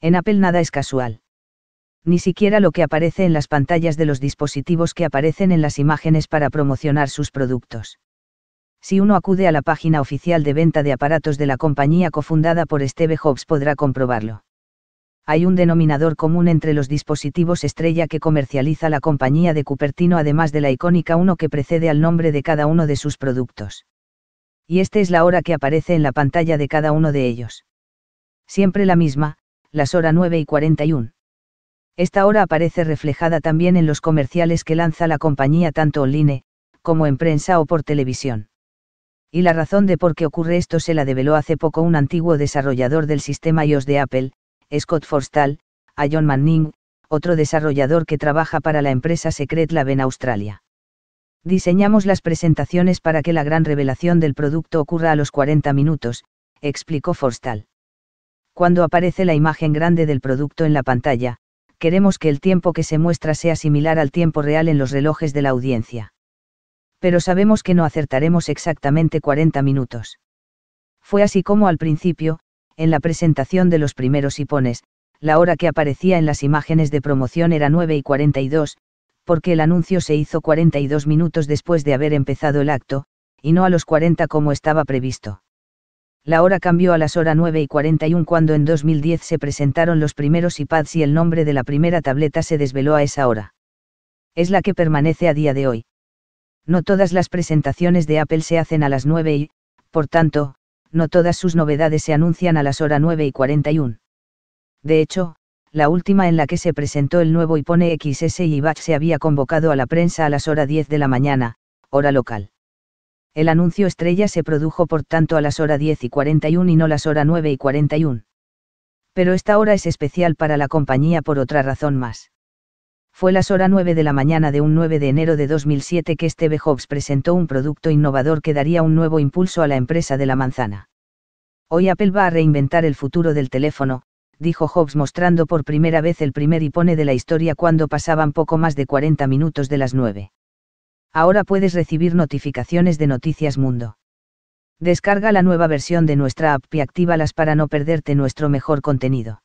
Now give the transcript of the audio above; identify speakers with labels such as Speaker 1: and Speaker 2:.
Speaker 1: En Apple nada es casual. Ni siquiera lo que aparece en las pantallas de los dispositivos que aparecen en las imágenes para promocionar sus productos. Si uno acude a la página oficial de venta de aparatos de la compañía cofundada por Steve Jobs podrá comprobarlo. Hay un denominador común entre los dispositivos estrella que comercializa la compañía de Cupertino además de la icónica uno que precede al nombre de cada uno de sus productos. Y esta es la hora que aparece en la pantalla de cada uno de ellos. Siempre la misma, las horas 9 y 41. Esta hora aparece reflejada también en los comerciales que lanza la compañía tanto online, como en prensa o por televisión. Y la razón de por qué ocurre esto se la develó hace poco un antiguo desarrollador del sistema iOS de Apple, Scott Forstall, a John Manning, otro desarrollador que trabaja para la empresa Secret Lab en Australia. Diseñamos las presentaciones para que la gran revelación del producto ocurra a los 40 minutos, explicó Forstall cuando aparece la imagen grande del producto en la pantalla, queremos que el tiempo que se muestra sea similar al tiempo real en los relojes de la audiencia. Pero sabemos que no acertaremos exactamente 40 minutos. Fue así como al principio, en la presentación de los primeros hipones, la hora que aparecía en las imágenes de promoción era 9 y 42, porque el anuncio se hizo 42 minutos después de haber empezado el acto, y no a los 40 como estaba previsto. La hora cambió a las horas 9 y 41 cuando en 2010 se presentaron los primeros iPads y el nombre de la primera tableta se desveló a esa hora. Es la que permanece a día de hoy. No todas las presentaciones de Apple se hacen a las 9 y, por tanto, no todas sus novedades se anuncian a las horas 9 y 41. De hecho, la última en la que se presentó el nuevo iPhone XS y iBatch se había convocado a la prensa a las horas 10 de la mañana, hora local. El anuncio estrella se produjo por tanto a las horas 10 y 41 y no las horas 9 y 41. Pero esta hora es especial para la compañía por otra razón más. Fue las horas 9 de la mañana de un 9 de enero de 2007 que Steve Jobs presentó un producto innovador que daría un nuevo impulso a la empresa de la manzana. Hoy Apple va a reinventar el futuro del teléfono, dijo Jobs mostrando por primera vez el primer iPhone de la historia cuando pasaban poco más de 40 minutos de las 9. Ahora puedes recibir notificaciones de Noticias Mundo. Descarga la nueva versión de nuestra app y actívalas para no perderte nuestro mejor contenido.